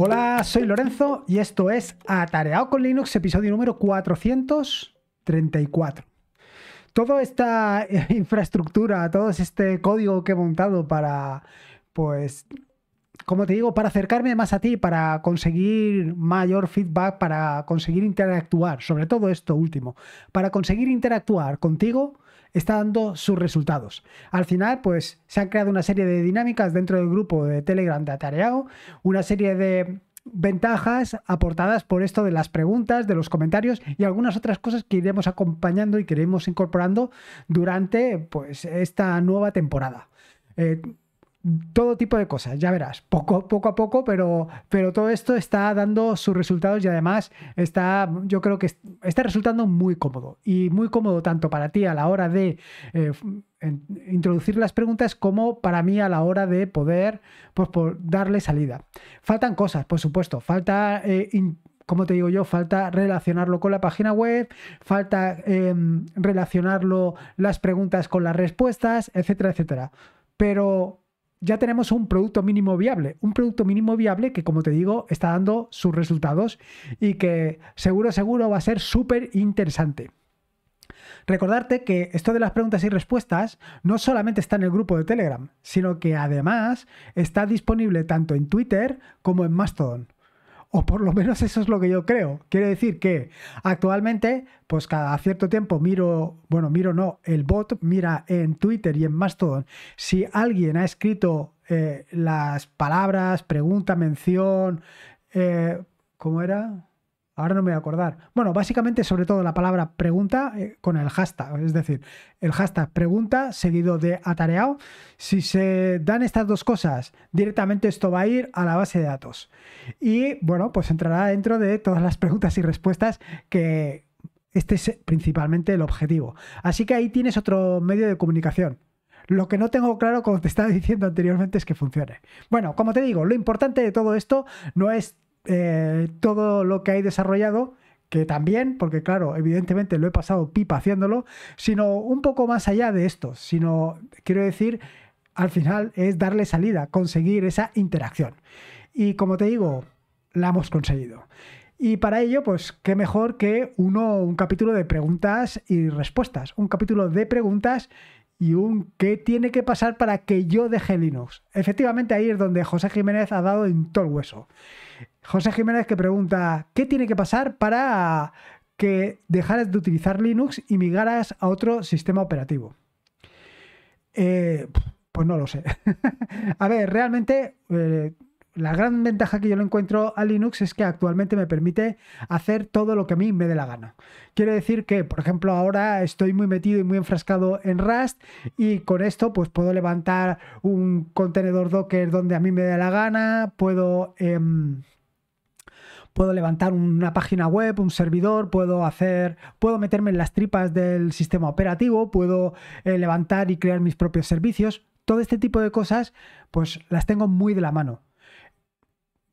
Hola, soy Lorenzo y esto es Atareado con Linux, episodio número 434. Toda esta eh, infraestructura, todo este código que he montado para, pues, como te digo, para acercarme más a ti, para conseguir mayor feedback, para conseguir interactuar, sobre todo esto último, para conseguir interactuar contigo, está dando sus resultados. Al final, pues se han creado una serie de dinámicas dentro del grupo de Telegram de Atareado, una serie de ventajas aportadas por esto de las preguntas, de los comentarios y algunas otras cosas que iremos acompañando y que iremos incorporando durante pues, esta nueva temporada. Eh, todo tipo de cosas, ya verás, poco, a poco, pero, pero todo esto está dando sus resultados y además está, yo creo que está resultando muy cómodo y muy cómodo tanto para ti a la hora de eh, introducir las preguntas como para mí a la hora de poder pues, darle salida. Faltan cosas, por supuesto, falta... Eh, como te digo yo, falta relacionarlo con la página web, falta em, relacionarlo las preguntas con las respuestas, etcétera, etcétera. Pero ya tenemos un producto mínimo viable. Un producto mínimo viable que, como te digo, está dando sus resultados y que seguro, seguro va a ser súper interesante. Recordarte que esto de las preguntas y respuestas no solamente está en el grupo de Telegram, sino que además está disponible tanto en Twitter como en Mastodon o por lo menos eso es lo que yo creo. Quiere decir que actualmente, pues cada cierto tiempo miro, bueno, miro no, el bot mira en Twitter y en Mastodon si alguien ha escrito eh, las palabras, pregunta, mención, eh, ¿cómo era? Ahora no me voy a acordar. Bueno, básicamente sobre todo la palabra pregunta eh, con el hashtag, es decir, el hashtag pregunta seguido de atareado. Si se dan estas dos cosas, directamente esto va a ir a la base de datos. Y bueno, pues entrará dentro de todas las preguntas y respuestas que este es principalmente el objetivo. Así que ahí tienes otro medio de comunicación. Lo que no tengo claro, como te estaba diciendo anteriormente, es que funcione. Bueno, como te digo, lo importante de todo esto no es eh, todo lo que hay desarrollado, que también, porque claro, evidentemente lo he pasado pipa haciéndolo, sino un poco más allá de esto, sino, quiero decir, al final es darle salida, conseguir esa interacción. Y como te digo, la hemos conseguido. Y para ello, pues qué mejor que uno, un capítulo de preguntas y respuestas, un capítulo de preguntas y un qué tiene que pasar para que yo deje Linux. Efectivamente ahí es donde José Jiménez ha dado en todo el hueso. José Jiménez que pregunta, ¿qué tiene que pasar para que dejaras de utilizar Linux y migraras a otro sistema operativo? Eh, pues no lo sé. a ver, realmente... Eh, la gran ventaja que yo le encuentro a Linux es que actualmente me permite hacer todo lo que a mí me dé la gana. Quiero decir que, por ejemplo, ahora estoy muy metido y muy enfrascado en Rust y con esto pues puedo levantar un contenedor Docker donde a mí me dé la gana, puedo... Em, puedo levantar una página web, un servidor, puedo hacer, puedo meterme en las tripas del sistema operativo, puedo eh, levantar y crear mis propios servicios. Todo este tipo de cosas, pues las tengo muy de la mano.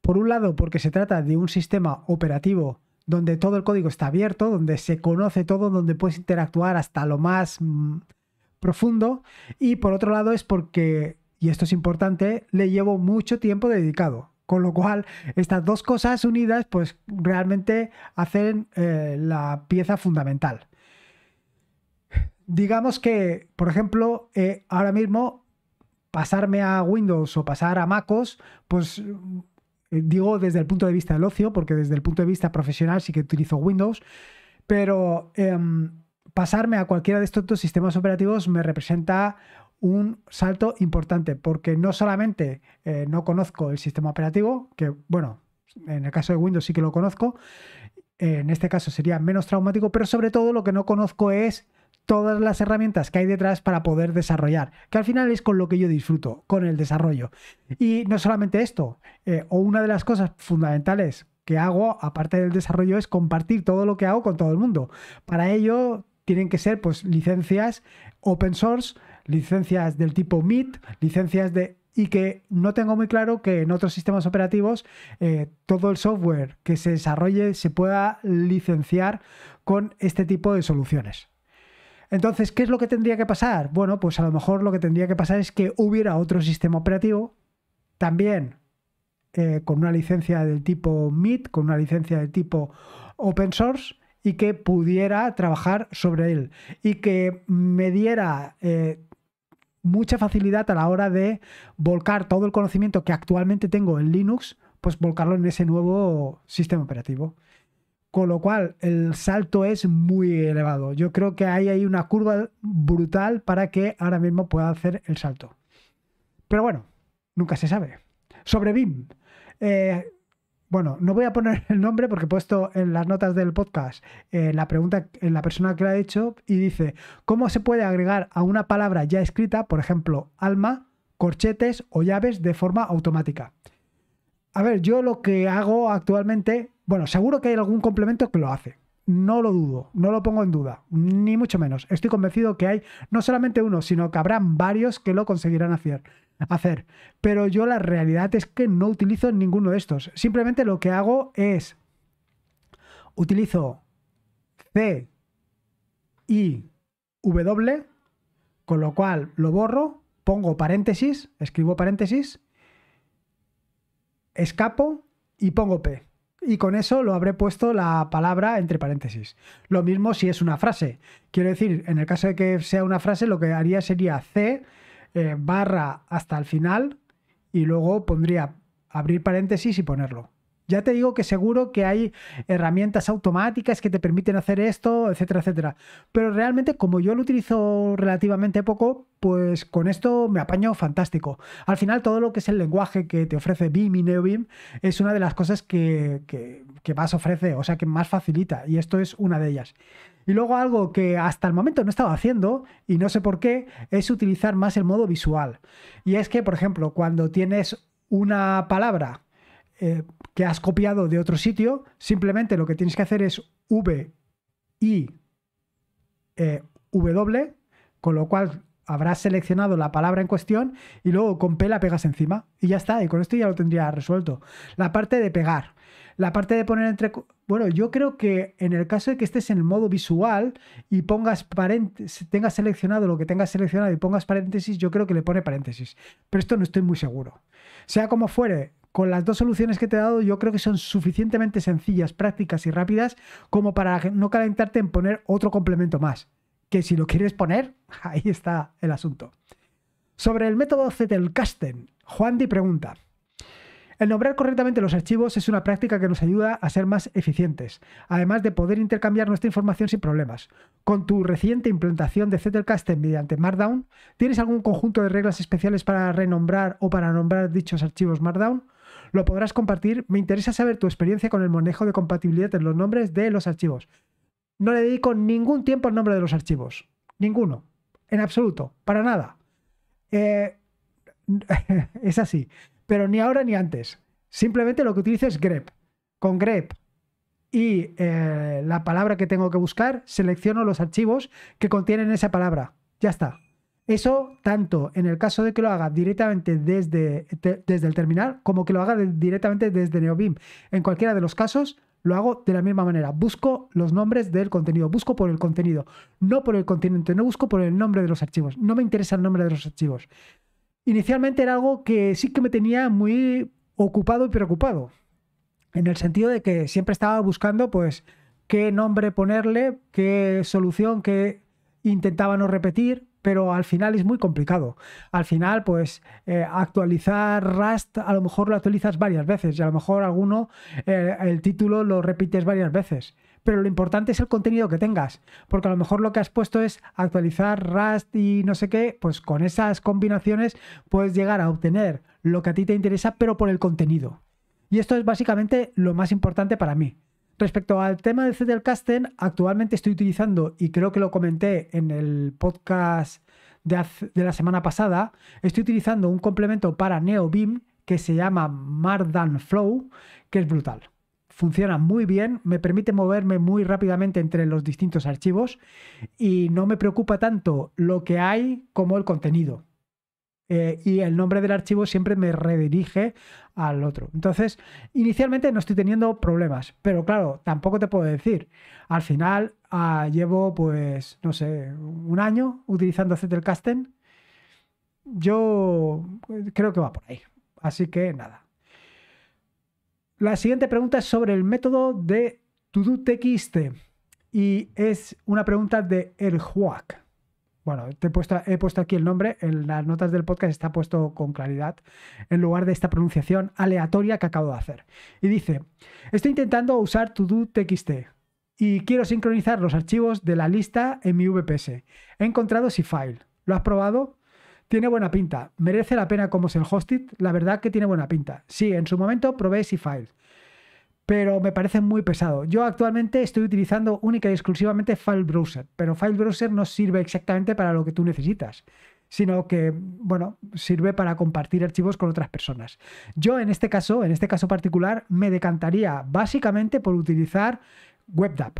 Por un lado, porque se trata de un sistema operativo donde todo el código está abierto, donde se conoce todo, donde puedes interactuar hasta lo más mm, profundo. Y por otro lado es porque, y esto es importante, le llevo mucho tiempo dedicado. Con lo cual, estas dos cosas unidas, pues realmente hacen eh, la pieza fundamental. Digamos que, por ejemplo, eh, ahora mismo pasarme a Windows o pasar a MacOS, pues eh, digo desde el punto de vista del ocio, porque desde el punto de vista profesional sí que utilizo Windows, pero em, pasarme a cualquiera de estos dos sistemas operativos me representa un salto importante, porque no solamente eh, no conozco el sistema operativo, que bueno, en el caso de Windows sí que lo conozco, en este caso sería menos traumático, pero sobre todo lo que no conozco es todas las herramientas que hay detrás para poder desarrollar, que al final es con lo que yo disfruto, con el desarrollo. Y no solamente esto, eh, o una de las cosas fundamentales que hago, aparte del desarrollo, es compartir todo lo que hago con todo el mundo. Para ello tienen que ser pues, licencias open source, licencias del tipo MIT, licencias de... Y que no tengo muy claro que en otros sistemas operativos eh, todo el software que se desarrolle se pueda licenciar con este tipo de soluciones. Entonces, ¿qué es lo que tendría que pasar? Bueno, pues a lo mejor lo que tendría que pasar es que hubiera otro sistema operativo también eh, con una licencia del tipo MIT, con una licencia del tipo open source y que pudiera trabajar sobre él y que me diera eh, mucha facilidad a la hora de volcar todo el conocimiento que actualmente tengo en Linux, pues volcarlo en ese nuevo sistema operativo. Con lo cual, el salto es muy elevado. Yo creo que hay ahí una curva brutal para que ahora mismo pueda hacer el salto. Pero bueno, nunca se sabe. Sobre BIM. Eh, bueno, no voy a poner el nombre porque he puesto en las notas del podcast eh, la pregunta en eh, la persona que la ha hecho y dice, ¿cómo se puede agregar a una palabra ya escrita, por ejemplo, alma, corchetes o llaves de forma automática? A ver, yo lo que hago actualmente bueno, seguro que hay algún complemento que lo hace. No lo dudo, no lo pongo en duda, ni mucho menos. Estoy convencido que hay no solamente uno, sino que habrán varios que lo conseguirán hacer. hacer. Pero yo la realidad es que no utilizo ninguno de estos. Simplemente lo que hago es utilizo C y W, con lo cual lo borro, pongo paréntesis, escribo paréntesis, escapo y pongo P y con eso lo habré puesto la palabra entre paréntesis. Lo mismo si es una frase. Quiero decir, en el caso de que sea una frase, lo que haría sería C eh, barra hasta el final y luego pondría abrir paréntesis y ponerlo. Ya te digo que seguro que hay herramientas automáticas que te permiten hacer esto, etcétera, etcétera. Pero realmente, como yo lo utilizo relativamente poco, pues con esto me apaño fantástico. Al final, todo lo que es el lenguaje que te ofrece BIM y NeoBIM es una de las cosas que, más ofrece, o sea, que más facilita. Y esto es una de ellas. Y luego algo que hasta el momento no estaba haciendo, y no sé por qué, es utilizar más el modo visual. Y es que, por ejemplo, cuando tienes una palabra eh, que has copiado de otro sitio, simplemente lo que tienes que hacer es V y eh, W, con lo cual habrás seleccionado la palabra en cuestión y luego con P la pegas encima. Y ya está, y con esto ya lo tendría resuelto. La parte de pegar. La parte de poner entre... Bueno, yo creo que en el caso de que estés en el modo visual y pongas paréntesis, tengas seleccionado lo que tengas seleccionado y pongas paréntesis, yo creo que le pone paréntesis. Pero esto no estoy muy seguro. Sea como fuere, con las dos soluciones que te he dado, yo creo que son suficientemente sencillas, prácticas y rápidas como para no calentarte en poner otro complemento más. Que si lo quieres poner, ahí está el asunto. Sobre el método Zettelkasten, Juan Di pregunta. El nombrar correctamente los archivos es una práctica que nos ayuda a ser más eficientes, además de poder intercambiar nuestra información sin problemas. Con tu reciente implantación de Zettelkasten mediante Markdown, ¿tienes algún conjunto de reglas especiales para renombrar o para nombrar dichos archivos Markdown? lo podrás compartir. Me interesa saber tu experiencia con el manejo de compatibilidad en los nombres de los archivos. No le dedico ningún tiempo al nombre de los archivos. Ninguno. En absoluto. Para nada. Eh, es así. Pero ni ahora ni antes. Simplemente lo que utilizo es grep. Con grep y eh, la palabra que tengo que buscar, selecciono los archivos que contienen esa palabra. Ya está. Eso tanto en el caso de que lo haga directamente desde, desde el terminal como que lo haga directamente desde Neobim En cualquiera de los casos lo hago de la misma manera. Busco los nombres del contenido, busco por el contenido, no por el contenido, no busco por el nombre de los archivos. No me interesa el nombre de los archivos. Inicialmente era algo que sí que me tenía muy ocupado y preocupado. En el sentido de que siempre estaba buscando, pues, qué nombre ponerle, qué solución, qué intentaba no repetir, pero al final es muy complicado. Al final, pues eh, actualizar Rust a lo mejor lo actualizas varias veces y a lo mejor alguno eh, el título lo repites varias veces. Pero lo importante es el contenido que tengas, porque a lo mejor lo que has puesto es actualizar Rust y no sé qué, pues con esas combinaciones puedes llegar a obtener lo que a ti te interesa, pero por el contenido. Y esto es básicamente lo más importante para mí. Respecto al tema del Casting, actualmente estoy utilizando, y creo que lo comenté en el podcast de, de la semana pasada, estoy utilizando un complemento para NeoBeam que se llama Mardan Flow, que es brutal. Funciona muy bien, me permite moverme muy rápidamente entre los distintos archivos y no me preocupa tanto lo que hay como el contenido. Eh, y el nombre del archivo siempre me redirige al otro. Entonces, inicialmente no estoy teniendo problemas, pero claro, tampoco te puedo decir. Al final ah, llevo, pues, no sé, un año utilizando Casting. Yo eh, creo que va por ahí. Así que nada. La siguiente pregunta es sobre el método de TodoTXT y es una pregunta de El Huac. Bueno, te he, puesto, aquí el nombre, en las notas del podcast está puesto con claridad, en lugar de esta pronunciación aleatoria que acabo de hacer. Y dice, estoy intentando usar todo txt y quiero sincronizar los archivos de la lista en mi VPS. He encontrado si file. ¿Lo has probado? Tiene buena pinta. ¿Merece la pena como es el hosted? La verdad que tiene buena pinta. Sí, en su momento probé si file pero me parece muy pesado. Yo actualmente estoy utilizando única y exclusivamente File Browser, pero File Browser no sirve exactamente para lo que tú necesitas, sino que, bueno, sirve para compartir archivos con otras personas. Yo en este caso, en este caso particular, me decantaría básicamente por utilizar WebDAV.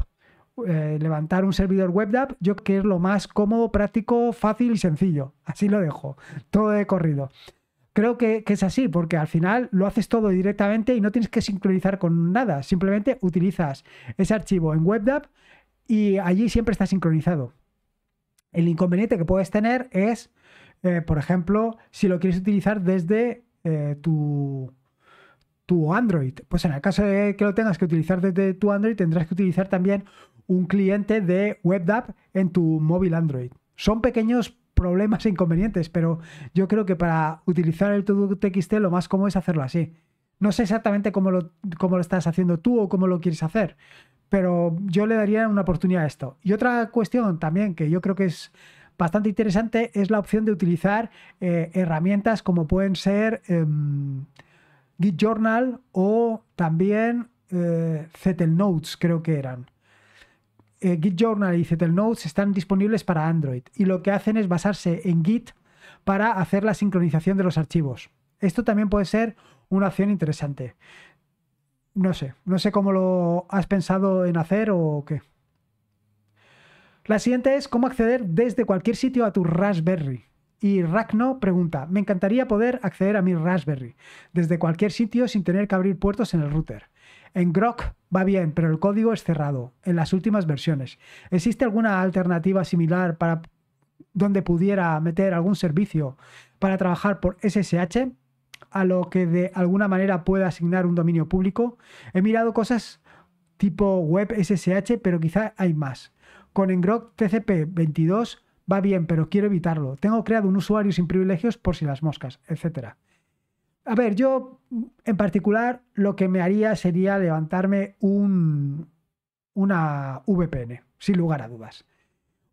Eh, levantar un servidor WebDAV, yo creo que es lo más cómodo, práctico, fácil y sencillo. Así lo dejo, todo de corrido creo que, es así, porque al final lo haces todo directamente y no tienes que sincronizar con nada. Simplemente utilizas ese archivo en WebDAV y allí siempre está sincronizado. El inconveniente que puedes tener es, eh, por ejemplo, si lo quieres utilizar desde eh, tu, Android. Pues en el caso de que lo tengas que utilizar desde tu Android, tendrás que utilizar también un cliente de WebDAV en tu móvil Android. Son pequeños problemas e inconvenientes, pero yo creo que para utilizar el todo TXT lo más cómodo es hacerlo así. No sé exactamente cómo lo, cómo lo estás haciendo tú o cómo lo quieres hacer, pero yo le daría una oportunidad a esto. Y otra cuestión también que yo creo que es bastante interesante es la opción de utilizar eh, herramientas como pueden ser em, Git Journal o también eh, Notes, creo que eran. Eh, Git Journal y Notes están disponibles para Android y lo que hacen es basarse en Git para hacer la sincronización de los archivos. Esto también puede ser una opción interesante. No sé, no sé cómo lo has pensado en hacer o qué. La siguiente es cómo acceder desde cualquier sitio a tu Raspberry. Y Rackno pregunta, me encantaría poder acceder a mi Raspberry desde cualquier sitio sin tener que abrir puertos en el router. En Grok va bien, pero el código es cerrado en las últimas versiones. ¿Existe alguna alternativa similar para donde pudiera meter algún servicio para trabajar por SSH? a lo que de alguna manera pueda asignar un dominio público. He mirado cosas tipo web SSH, pero quizá hay más. Con Engrok TCP 22 va bien, pero quiero evitarlo. Tengo creado un usuario sin privilegios por si las moscas, etcétera. A ver, yo en particular lo que me haría sería levantarme un, una VPN, sin lugar a dudas.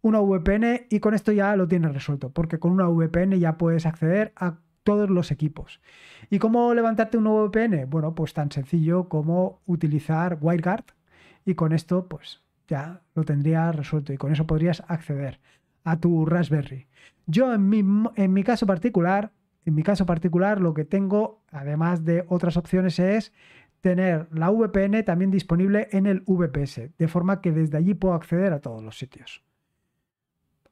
Una VPN y con esto ya lo tienes resuelto, porque con una VPN ya puedes acceder a todos los equipos. ¿Y cómo levantarte un VPN? Bueno, pues tan sencillo como utilizar WireGuard y con esto pues ya lo tendrías resuelto y con eso podrías acceder a tu Raspberry. Yo en mi, en mi caso particular en mi caso particular, lo que tengo, además de otras opciones, es tener la VPN también disponible en el VPS, de forma que desde allí puedo acceder a todos los sitios.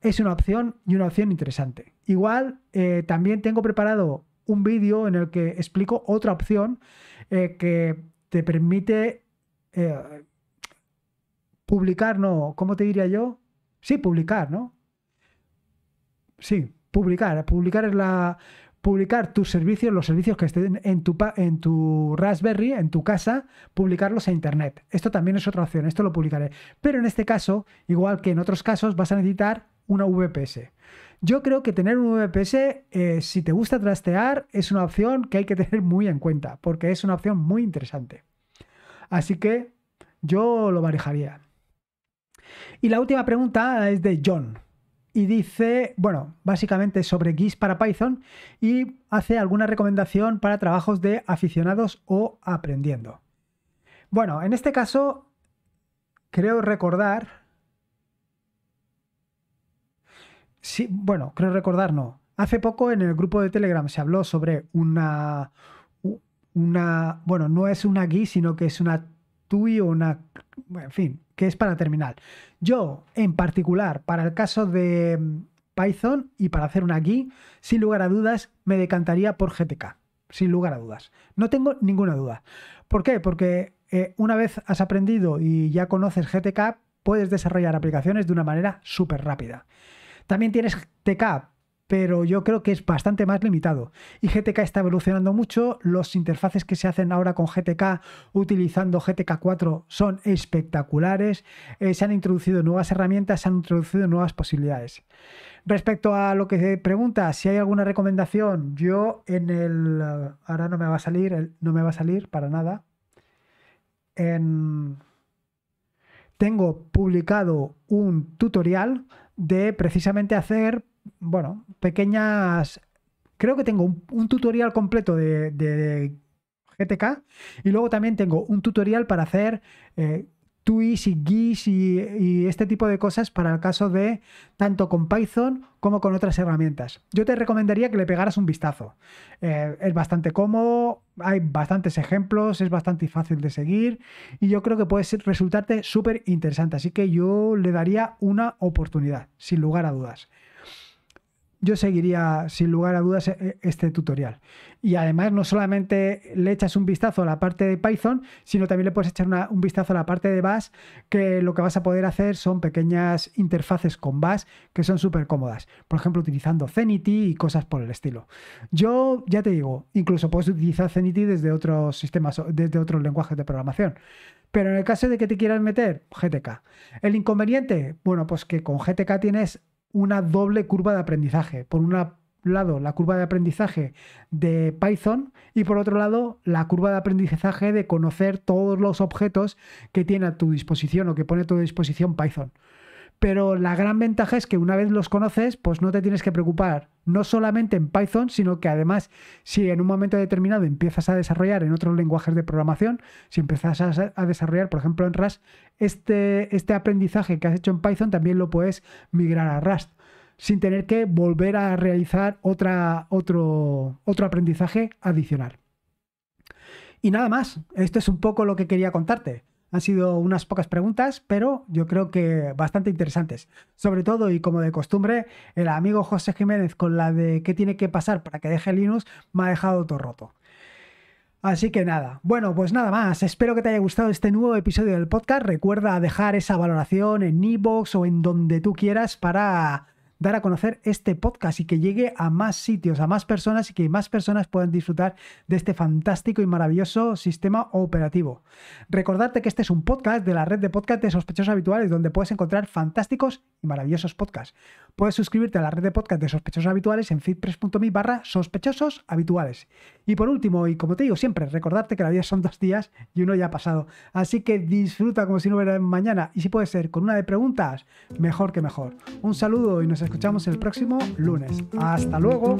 Es una opción y una opción interesante. Igual, eh, también tengo preparado un vídeo en el que explico otra opción eh, que te permite eh, publicar, ¿no? ¿Cómo te diría yo? Sí, publicar, ¿no? Sí, publicar. Publicar es la publicar tus servicios, los servicios que estén en tu, Raspberry, en tu casa, publicarlos a Internet. Esto también es otra opción, esto lo publicaré. Pero en este caso, igual que en otros casos, vas a necesitar una VPS. Yo creo que tener una VPS, eh, si te gusta trastear, es una opción que hay que tener muy en cuenta, porque es una opción muy interesante. Así que yo lo manejaría. Y la última pregunta es de John y dice, bueno, básicamente sobre GIS para Python y hace alguna recomendación para trabajos de aficionados o aprendiendo. Bueno, en este caso, creo recordar... Sí, bueno, creo recordar no. Hace poco en el grupo de Telegram se habló sobre una... una bueno, no es una GIS, sino que es una TUI o una, en fin, que es para terminal. Yo, en particular, para el caso de mm, Python y para hacer una GUI, sin lugar a dudas, me decantaría por GTK, sin lugar a dudas. No tengo ninguna duda. ¿Por qué? Porque eh, una vez has aprendido y ya conoces GTK, puedes desarrollar aplicaciones de una manera súper rápida. También tienes TK pero yo creo que es bastante más limitado. Y GTK está evolucionando mucho, los interfaces que se hacen ahora con GTK utilizando GTK 4 son espectaculares, eh, se han introducido nuevas herramientas, se han introducido nuevas posibilidades. Respecto a lo que se pregunta, si hay alguna recomendación, yo en el... Eh, ahora no me va a salir, no me va a salir para nada. tengo publicado un tutorial de precisamente hacer bueno, pequeñas... Creo que tengo un, tutorial completo de, GTK y luego también tengo un tutorial para hacer eh, y GIS y, este tipo de cosas para el caso de tanto con Python como con otras herramientas. Yo te recomendaría que le pegaras un vistazo. Eh, es bastante cómodo, hay bastantes ejemplos, es bastante fácil de seguir y yo creo que puede resultarte súper interesante. Así que yo le daría una oportunidad, sin lugar a dudas yo seguiría sin lugar a dudas e, e, este tutorial. Y además no solamente le echas un vistazo a la parte de Python, sino también le puedes echar un vistazo a la parte de Bash, que lo que vas a poder hacer son pequeñas interfaces con Bash que son súper cómodas. Por ejemplo, utilizando Zenity y cosas por el estilo. Yo ya te digo, incluso puedes utilizar Zenity desde otros sistemas, desde otros lenguajes de programación. Pero en el caso de que te quieras meter, GTK. El inconveniente, bueno, pues que con GTK tienes una doble curva de aprendizaje. Por un lado, la curva de aprendizaje de Python y por otro lado, la curva de aprendizaje de conocer todos los objetos que tiene a tu disposición o que pone a tu disposición Python pero la gran ventaja es que una vez los conoces, pues no te tienes que preocupar, no solamente en Python, sino que además si en un momento determinado empiezas a desarrollar en otros lenguajes de programación, si empiezas a, desarrollar, por ejemplo, en Rust, este, este aprendizaje que has hecho en Python también lo puedes migrar a Rust sin tener que volver a realizar otra, otro, otro aprendizaje adicional. Y nada más, esto es un poco lo que quería contarte. Han sido unas pocas preguntas, pero yo creo que bastante interesantes. Sobre todo, y como de costumbre, el amigo José Jiménez con la de qué tiene que pasar para que deje Linux me ha dejado todo roto. Así que nada, bueno, pues nada más. Espero que te haya gustado este nuevo episodio del podcast. Recuerda dejar esa valoración en iBox o en donde tú quieras para dar a conocer este podcast y que llegue a más sitios, a más personas y que más personas puedan disfrutar de este fantástico y maravilloso sistema operativo. Recordarte que este es un podcast de la red de podcast de sospechosos habituales donde puedes encontrar fantásticos y maravillosos podcasts. Puedes suscribirte a la red de podcast de sospechosos habituales en feedpress.me barra sospechosos habituales. Y por último, y como te digo siempre, recordarte que la vida son dos días y uno ya ha pasado. Así que disfruta como si no hubiera mañana y si puede ser con una de preguntas, mejor que mejor. Un saludo y nos escuchamos el próximo lunes. Hasta luego.